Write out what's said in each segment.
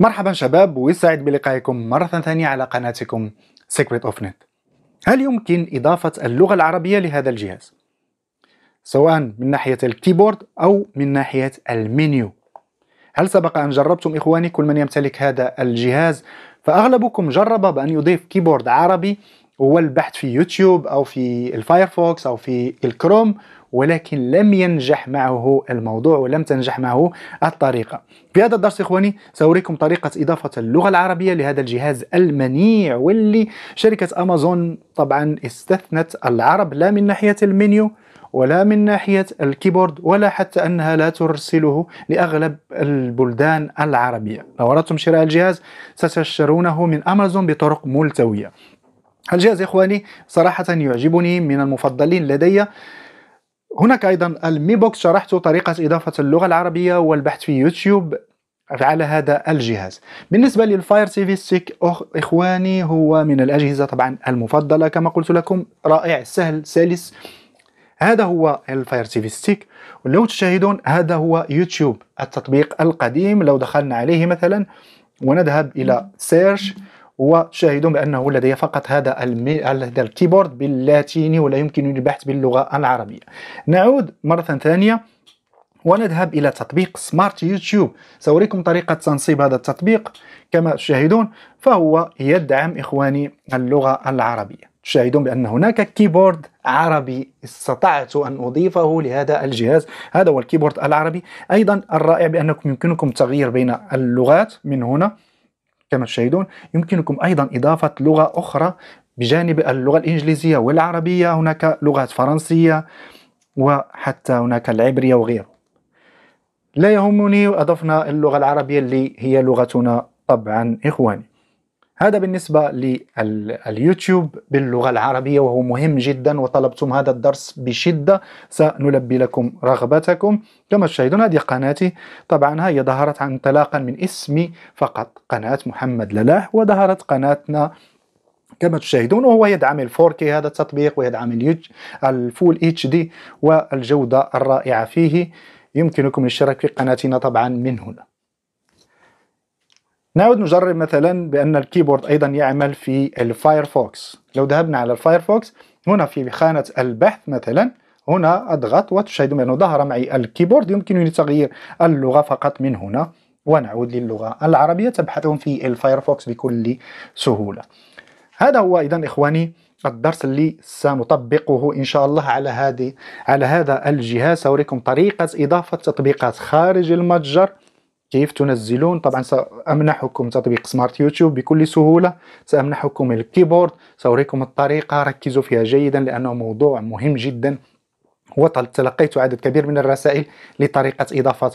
مرحبا شباب ويسعد بلقائكم مرة ثانية على قناتكم سيكريت اوف نت هل يمكن إضافة اللغة العربية لهذا الجهاز؟ سواء من ناحية الكيبورد أو من ناحية المنيو هل سبق أن جربتم إخواني كل من يمتلك هذا الجهاز؟ فأغلبكم جرب بأن يضيف كيبورد عربي والبحث في يوتيوب أو في الفايرفوكس أو في الكروم ولكن لم ينجح معه الموضوع ولم تنجح معه الطريقة في هذا الدرس إخواني سأريكم طريقة إضافة اللغة العربية لهذا الجهاز المنيع واللي شركة أمازون طبعا استثنت العرب لا من ناحية المنيو ولا من ناحية الكيبورد ولا حتى أنها لا ترسله لأغلب البلدان العربية لو أردتم شراء الجهاز ستشترونه من أمازون بطرق ملتوية الجهاز إخواني صراحة يعجبني من المفضلين لدي هناك أيضا المي بوكس شرحت طريقة إضافة اللغة العربية والبحث في يوتيوب على هذا الجهاز بالنسبة للفاير تي في ستيك إخواني هو من الأجهزة طبعا المفضلة كما قلت لكم رائع سهل سلس هذا هو الفاير تي في ستيك ولو تشاهدون هذا هو يوتيوب التطبيق القديم لو دخلنا عليه مثلا ونذهب إلى سيرش وشاهدون بأنه لدي فقط هذا المي... هذا الكيبورد باللاتيني ولا يمكنني البحث باللغة العربية نعود مرة ثانية ونذهب إلى تطبيق سمارت يوتيوب سأريكم طريقة تنصيب هذا التطبيق كما تشاهدون فهو يدعم إخواني اللغة العربية تشاهدون بأن هناك كيبورد عربي استطعت أن أضيفه لهذا الجهاز هذا هو الكيبورد العربي أيضا الرائع بأنكم يمكنكم تغيير بين اللغات من هنا كما تشاهدون يمكنكم أيضا إضافة لغة أخرى بجانب اللغة الإنجليزية والعربية هناك لغات فرنسية وحتى هناك العبرية وغيره لا يهمني أضفنا اللغة العربية اللي هي لغتنا طبعا إخواني هذا بالنسبة لليوتيوب باللغة العربية وهو مهم جدا وطلبتم هذا الدرس بشدة سنلبي لكم رغبتكم كما تشاهدون هذه قناتي طبعا هي ظهرت انطلاقا من اسمي فقط قناة محمد للاح وظهرت قناتنا كما تشاهدون وهو يدعم الفوركي 4K هذا التطبيق ويدعم الفول اتش دي والجودة الرائعة فيه يمكنكم الاشتراك في قناتنا طبعا من هنا نعود نجرب مثلا بأن الكيبورد أيضا يعمل في الفايرفوكس لو ذهبنا على الفايرفوكس هنا في خانة البحث مثلا هنا أضغط وتشاهدون بأنه ظهر معي الكيبورد يمكنني تغيير اللغة فقط من هنا ونعود للغة العربية تبحثون في الفايرفوكس بكل سهولة هذا هو إذا إخواني الدرس اللي سنطبقه إن شاء الله على هذه على هذا الجهاز سأريكم طريقة إضافة تطبيقات خارج المتجر كيف تنزلون طبعا سأمنحكم تطبيق سمارت يوتيوب بكل سهولة سأمنحكم الكيبورد سأريكم الطريقة ركزوا فيها جيدا لأنه موضوع مهم جدا وتلقيت عدد كبير من الرسائل لطريقة إضافة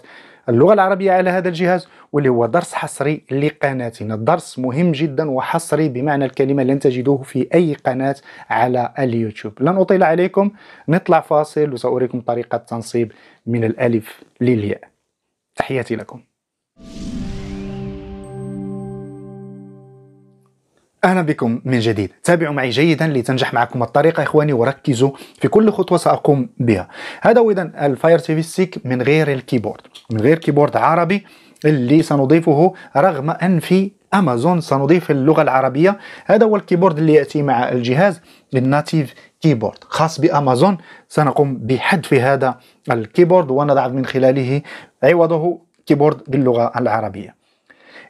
اللغة العربية على هذا الجهاز واللي هو درس حصري لقناتنا درس مهم جدا وحصري بمعنى الكلمة لن تجدوه في أي قناة على اليوتيوب لن أطيل عليكم نطلع فاصل وسأريكم طريقة تنصيب من الألف للياء تحياتي لكم اهلا بكم من جديد تابعوا معي جيدا لتنجح معكم الطريقه اخواني وركزوا في كل خطوه ساقوم بها هذا هو اذا الفاير تي في ستيك من غير الكيبورد من غير كيبورد عربي اللي سنضيفه رغم ان في امازون سنضيف اللغه العربيه هذا هو الكيبورد اللي ياتي مع الجهاز الناتيف كيبورد خاص بامازون سنقوم بحذف هذا الكيبورد ونضع من خلاله عوضه كيبورد باللغة العربية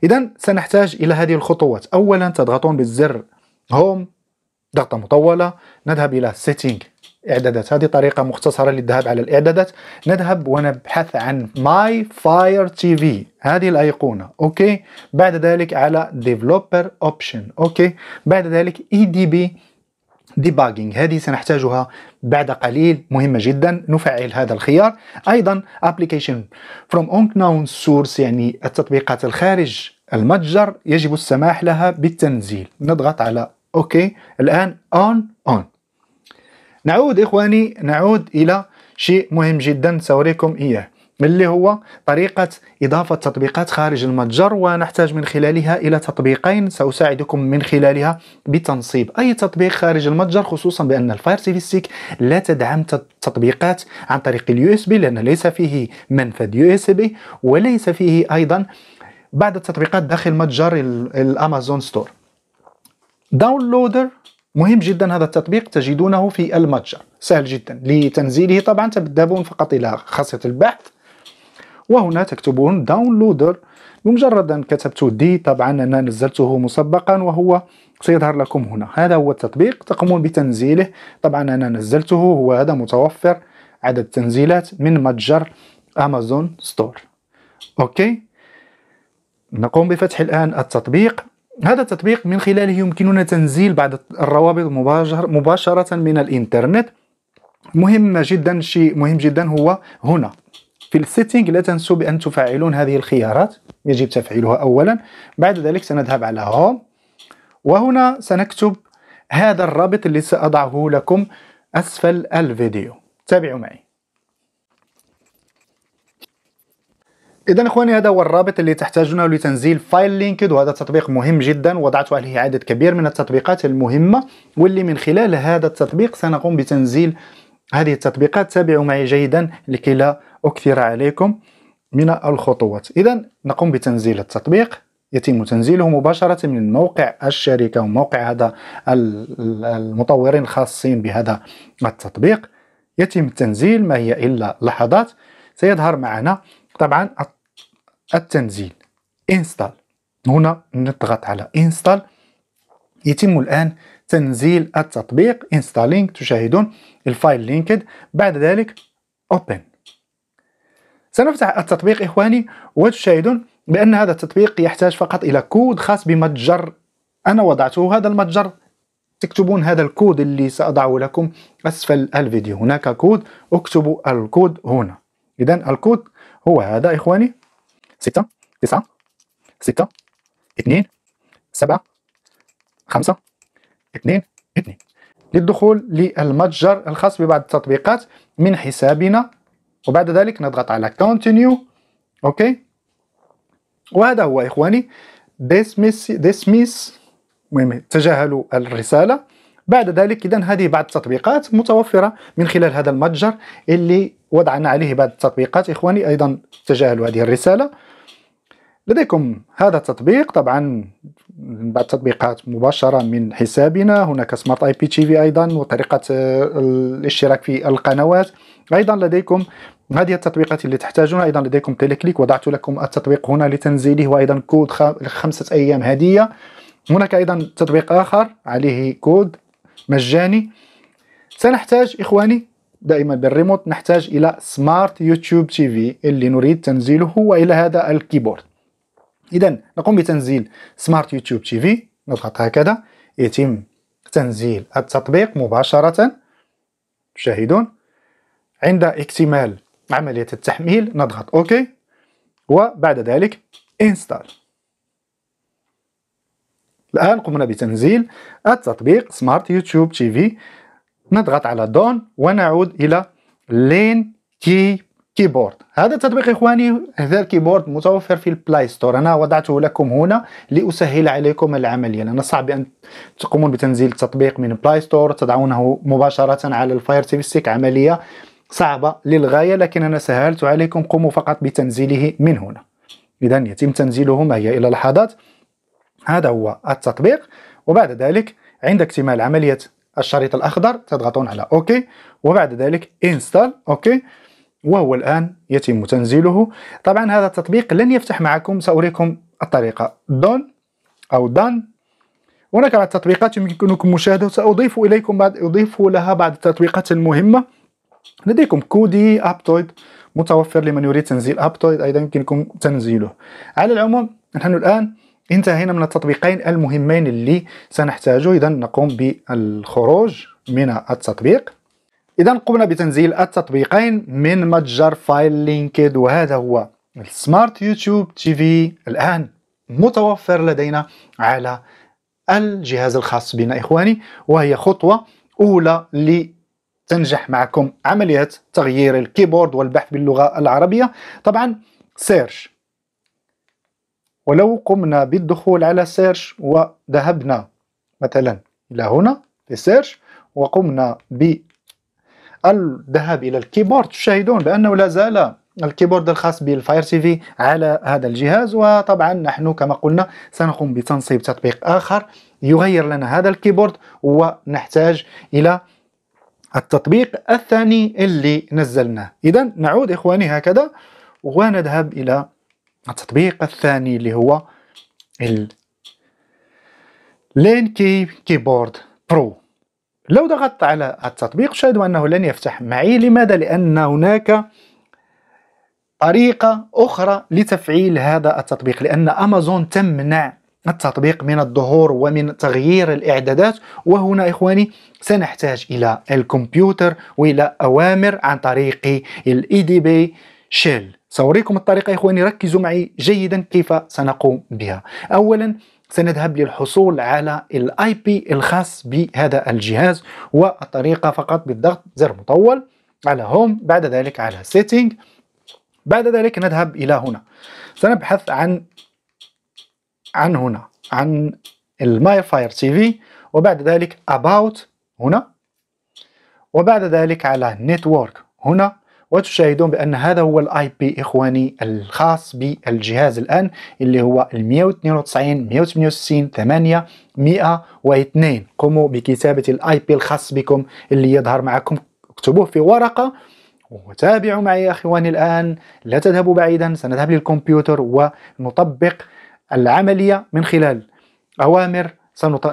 إذا سنحتاج إلى هذه الخطوات أولا تضغطون بالزر هوم ضغطة مطولة نذهب إلى سيتينغ إعدادات هذه طريقة مختصرة للذهاب على الإعدادات نذهب ونبحث عن ماي فاير تي في هذه الأيقونة أوكي بعد ذلك على ديفلوبر اوبشن أوكي بعد ذلك اي دي بي debugging هذه سنحتاجها بعد قليل مهمة جدا نفعل هذا الخيار أيضا application from unknown source يعني التطبيقات الخارج المتجر يجب السماح لها بالتنزيل نضغط على OK الآن on on نعود إخواني نعود إلى شيء مهم جدا سأريكم إياه اللي هو طريقة إضافة تطبيقات خارج المتجر ونحتاج من خلالها إلى تطبيقين سأساعدكم من خلالها بتنصيب أي تطبيق خارج المتجر خصوصا بأن الفاير تي في ستيك لا تدعم تطبيقات عن طريق اليو اس بي لأن ليس فيه منفذ يو اس بي وليس فيه أيضا بعض التطبيقات داخل متجر الأمازون ستور داونلودر مهم جدا هذا التطبيق تجدونه في المتجر سهل جدا لتنزيله طبعا تذهبون فقط الى خاصيه البحث وهنا تكتبون داونلودر بمجرد أن كتبت دي طبعا أنا نزلته مسبقا وهو سيظهر لكم هنا هذا هو التطبيق تقومون بتنزيله طبعا أنا نزلته هو هذا متوفر عدد تنزيلات من متجر أمازون ستور أوكي نقوم بفتح الآن التطبيق هذا التطبيق من خلاله يمكننا تنزيل بعض الروابط مباشرة من الإنترنت مهم جدا شيء مهم جدا هو هنا في السيتينغ لا تنسوا بأن تفعلون هذه الخيارات يجب تفعيلها أولا بعد ذلك سنذهب على هوم وهنا سنكتب هذا الرابط اللي سأضعه لكم أسفل الفيديو تابعوا معي اذا اخواني هذا هو الرابط اللي تحتاجونه لتنزيل فايل لينكد وهذا تطبيق مهم جدا وضعت عليه عدد كبير من التطبيقات المهمه واللي من خلال هذا التطبيق سنقوم بتنزيل هذه التطبيقات تابعوا معي جيدا لكي لا أكثر عليكم من الخطوات إذا نقوم بتنزيل التطبيق يتم تنزيله مباشرة من موقع الشركة وموقع هذا المطورين الخاصين بهذا التطبيق يتم التنزيل ما هي إلا لحظات سيظهر معنا طبعا التنزيل انستال هنا نضغط على انستال يتم الآن تنزيل التطبيق انستالينج تشاهدون الفايل لينكد بعد ذلك اوبن سنفتح التطبيق إخواني وتشاهدون بأن هذا التطبيق يحتاج فقط إلى كود خاص بمتجر أنا وضعته هذا المتجر تكتبون هذا الكود اللي سأضعه لكم أسفل الفيديو هناك كود اكتبوا الكود هنا إذا الكود هو هذا إخواني 6 9 6 2 7 5 2 2 للدخول للمتجر الخاص ببعض التطبيقات من حسابنا وبعد ذلك نضغط على continue اوكي وهذا هو اخواني dismiss dismiss المهم تجاهلوا الرساله بعد ذلك اذا هذه بعض التطبيقات متوفره من خلال هذا المتجر اللي وضعنا عليه بعض التطبيقات اخواني ايضا تجاهلوا هذه الرساله لديكم هذا التطبيق طبعا بعد تطبيقات مباشرة من حسابنا هناك سمارت اي بي تي في ايضا وطريقة آه، الاشتراك في القنوات ايضا لديكم هذه التطبيقات اللي تحتاجونها ايضا لديكم تيليكليك وضعت لكم التطبيق هنا لتنزيله وايضا كود خمسة ايام هدية هناك ايضا تطبيق اخر عليه كود مجاني سنحتاج اخواني دائما بالريموت نحتاج الى سمارت يوتيوب تي في اللي نريد تنزيله والى هذا الكيبورد إذا نقوم بتنزيل سمارت يوتيوب تي في نضغط هكذا يتم تنزيل التطبيق مباشرة تشاهدون عند اكتمال عملية التحميل نضغط اوكي وبعد ذلك انستال الآن قمنا بتنزيل التطبيق سمارت يوتيوب تي في نضغط على دون ونعود إلى لين كي كيبورد هذا التطبيق اخواني هذا الكيبورد متوفر في البلاي ستور انا وضعته لكم هنا لاسهل عليكم العمليه لان صعب ان تقومون بتنزيل التطبيق من البلاي ستور تضعونه مباشره على الفاير تي ستيك عمليه صعبه للغايه لكن انا سهلت عليكم قوموا فقط بتنزيله من هنا اذا يتم تنزيله ما هي الى لحظات هذا هو التطبيق وبعد ذلك عند اكتمال عمليه الشريط الاخضر تضغطون على اوكي وبعد ذلك انستال اوكي وهو الآن يتم تنزيله طبعا هذا التطبيق لن يفتح معكم سأريكم الطريقة دون أو دان هناك بعض التطبيقات يمكنكم مشاهدة سأضيف إليكم بعد أضيف لها بعض التطبيقات المهمة لديكم كودي أبتويد متوفر لمن يريد تنزيل أبتويد أيضا يمكنكم تنزيله على العموم نحن الآن انتهينا من التطبيقين المهمين اللي سنحتاجه إذا نقوم بالخروج من التطبيق اذا قمنا بتنزيل التطبيقين من متجر فايل لينكد وهذا هو السمارت يوتيوب تي في الان متوفر لدينا على الجهاز الخاص بنا اخواني وهي خطوه اولى لتنجح معكم عمليه تغيير الكيبورد والبحث باللغه العربيه طبعا سيرش ولو قمنا بالدخول على سيرش وذهبنا مثلا الى هنا في سيرش وقمنا ب الذهاب الى الكيبورد تشاهدون بانه لا زال الكيبورد الخاص بالفاير تي في على هذا الجهاز وطبعا نحن كما قلنا سنقوم بتنصيب تطبيق اخر يغير لنا هذا الكيبورد ونحتاج الى التطبيق الثاني اللي نزلناه اذا نعود اخواني هكذا ونذهب الى التطبيق الثاني اللي هو لينكي كيبورد برو لو ضغطت على التطبيق شاهدوا أنه لن يفتح معي لماذا؟ لأن هناك طريقة أخرى لتفعيل هذا التطبيق لأن أمازون تمنع التطبيق من الظهور ومن تغيير الإعدادات وهنا إخواني سنحتاج إلى الكمبيوتر وإلى أوامر عن طريق الـ EDB بي شيل سأريكم الطريقة إخواني ركزوا معي جيدا كيف سنقوم بها أولا سنذهب للحصول على الاي بي الخاص بهذا الجهاز والطريقه فقط بالضغط زر مطول على هوم بعد ذلك على سيتنج بعد ذلك نذهب الى هنا سنبحث عن عن هنا عن الماي فاير تي في وبعد ذلك اباوت هنا وبعد ذلك على نتورك هنا وتشاهدون بأن هذا هو الاي بي إخواني الخاص بالجهاز الآن اللي هو 192 168 8 102 قوموا بكتابة الاي بي الخاص بكم اللي يظهر معكم اكتبوه في ورقة وتابعوا معي يا إخواني الآن لا تذهبوا بعيدا سنذهب للكمبيوتر ونطبق العملية من خلال أوامر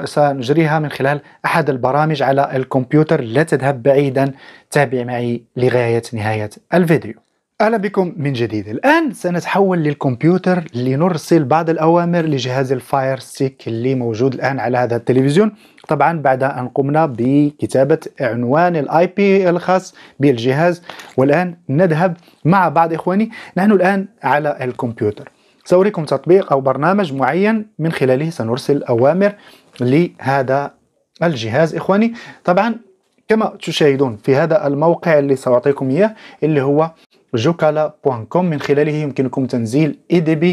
سنجريها من خلال أحد البرامج على الكمبيوتر لا تذهب بعيدا تابع معي لغاية نهاية الفيديو أهلا بكم من جديد الآن سنتحول للكمبيوتر لنرسل بعض الأوامر لجهاز الفاير ستيك اللي موجود الآن على هذا التلفزيون طبعا بعد أن قمنا بكتابة عنوان الاي بي الخاص بالجهاز والآن نذهب مع بعض إخواني نحن الآن على الكمبيوتر سأريكم تطبيق أو برنامج معين من خلاله سنرسل أوامر لهذا الجهاز إخواني طبعا كما تشاهدون في هذا الموقع اللي سأعطيكم إياه اللي هو jokala.com من خلاله يمكنكم تنزيل ADB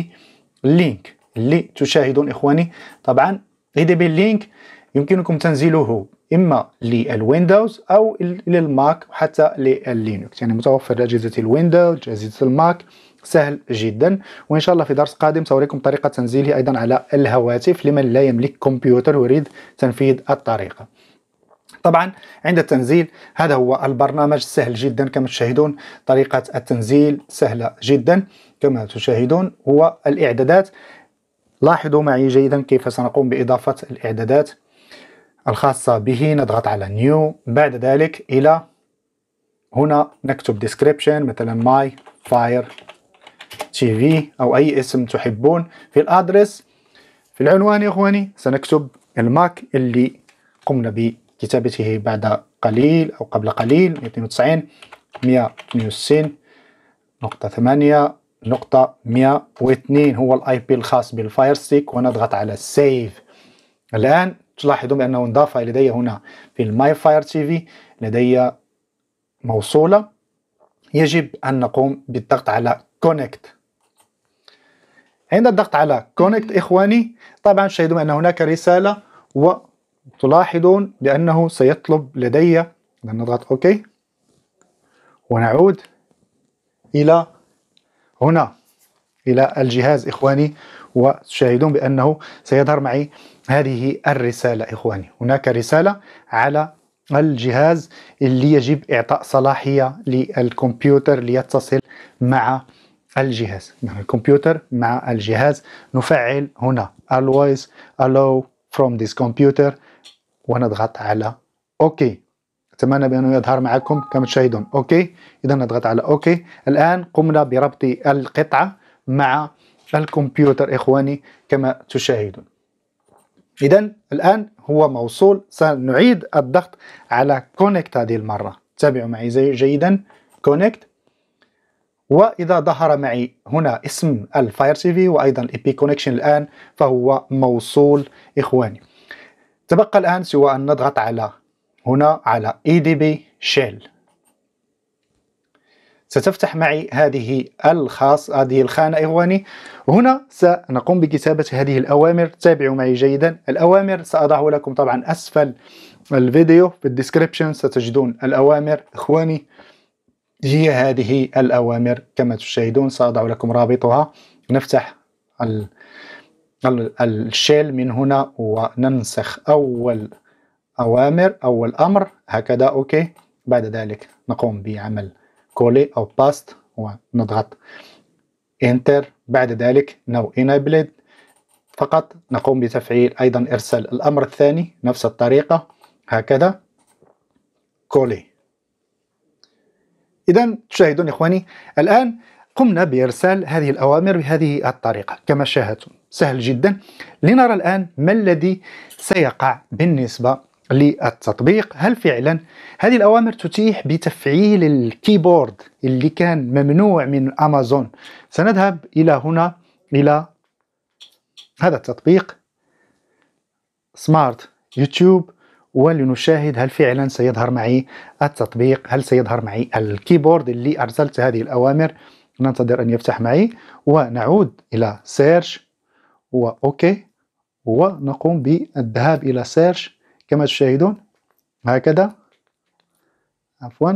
لينك اللي تشاهدون إخواني طبعا ADB لينك يمكنكم تنزيله إما للويندوز أو للماك وحتى لللينكس يعني متوفر لأجهزة الويندوز أجهزة الماك سهل جدا وان شاء الله في درس قادم ساريكم طريقه تنزيله ايضا على الهواتف لمن لا يملك كمبيوتر ويريد تنفيذ الطريقه طبعا عند التنزيل هذا هو البرنامج سهل جدا كما تشاهدون طريقه التنزيل سهله جدا كما تشاهدون هو الاعدادات لاحظوا معي جيدا كيف سنقوم باضافه الاعدادات الخاصه به نضغط على نيو بعد ذلك الى هنا نكتب ديسكريبشن مثلا ماي فاير تي في او اي اسم تحبون في الادرس في العنوان يا اخواني سنكتب الماك اللي قمنا بكتابته بعد قليل او قبل قليل 92 162 نقطة 8 نقطة 102 هو الاي بي الخاص بالفاير ستيك ونضغط على سيف الان تلاحظون بانه انضاف لدي هنا في الماي فاير تي في لدي موصولة يجب ان نقوم بالضغط على كونكت عند الضغط على كونكت إخواني طبعا تشاهدون أن هناك رسالة وتلاحظون بأنه سيطلب لدي نضغط أوكي ونعود إلى هنا إلى الجهاز إخواني وتشاهدون بأنه سيظهر معي هذه الرسالة إخواني هناك رسالة على الجهاز اللي يجب إعطاء صلاحية للكمبيوتر ليتصل مع الجهاز مع الكمبيوتر مع الجهاز نفعل هنا always allow from this computer ونضغط على اوكي اتمنى بانه يظهر معكم كما تشاهدون اوكي اذا نضغط على اوكي الان قمنا بربط القطعه مع الكمبيوتر اخواني كما تشاهدون اذا الان هو موصول سنعيد الضغط على كونكت هذه المره تابعوا معي جيدا كونكت واذا ظهر معي هنا اسم الفاير تي في وايضا الاي بي كونكشن الان فهو موصول اخواني تبقى الان سوى ان نضغط على هنا على اي دي بي شيل ستفتح معي هذه الخاص هذه الخانة إخواني هنا سنقوم بكتابة هذه الأوامر تابعوا معي جيدا الأوامر سأضع لكم طبعا أسفل الفيديو في الديسكريبشن ستجدون الأوامر إخواني هي هذه الأوامر كما تشاهدون سأضع لكم رابطها نفتح الشيل من هنا وننسخ أول أوامر أول أمر هكذا أوكي بعد ذلك نقوم بعمل كولي أو باست ونضغط انتر بعد ذلك نو انابلد فقط نقوم بتفعيل أيضا إرسال الأمر الثاني نفس الطريقة هكذا كولي إذا تشاهدون إخواني الآن قمنا بإرسال هذه الأوامر بهذه الطريقة كما شاهدتم سهل جدا لنرى الآن ما الذي سيقع بالنسبة للتطبيق هل فعلا هذه الأوامر تتيح بتفعيل الكيبورد اللي كان ممنوع من أمازون سنذهب إلى هنا إلى هذا التطبيق سمارت يوتيوب ولنشاهد هل فعلا سيظهر معي التطبيق هل سيظهر معي الكيبورد اللي أرسلت هذه الأوامر ننتظر أن يفتح معي ونعود إلى سيرش وأوكي ونقوم بالذهاب إلى سيرش كما تشاهدون هكذا عفوا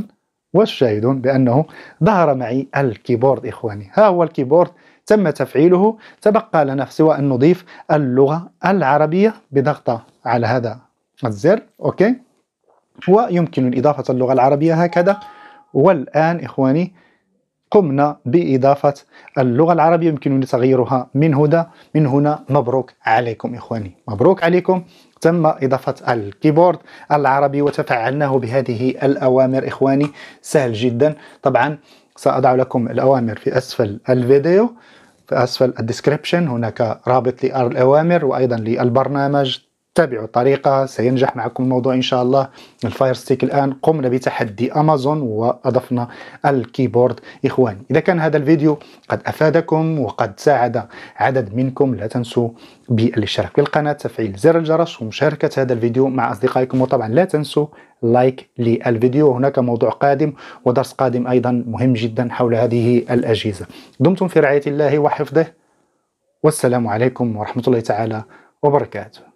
وتشاهدون بأنه ظهر معي الكيبورد إخواني ها هو الكيبورد تم تفعيله تبقى لنا سوى أن نضيف اللغة العربية بضغطة على هذا الزر أوكي ويمكن إضافة اللغة العربية هكذا والآن إخواني قمنا بإضافة اللغة العربية يمكنني تغييرها من هنا من هنا مبروك عليكم إخواني مبروك عليكم تم إضافة الكيبورد العربي وتفعلناه بهذه الأوامر إخواني سهل جدا طبعا سأضع لكم الأوامر في أسفل الفيديو في أسفل الديسكريبشن هناك رابط للأوامر وأيضا للبرنامج تابعوا الطريقة سينجح معكم الموضوع إن شاء الله الفاير ستيك الآن قمنا بتحدي أمازون وأضفنا الكيبورد إخواني إذا كان هذا الفيديو قد أفادكم وقد ساعد عدد منكم لا تنسوا بالاشتراك في القناة تفعيل زر الجرس ومشاركة هذا الفيديو مع أصدقائكم وطبعا لا تنسوا لايك للفيديو هناك موضوع قادم ودرس قادم أيضا مهم جدا حول هذه الأجهزة دمتم في رعاية الله وحفظه والسلام عليكم ورحمة الله تعالى وبركاته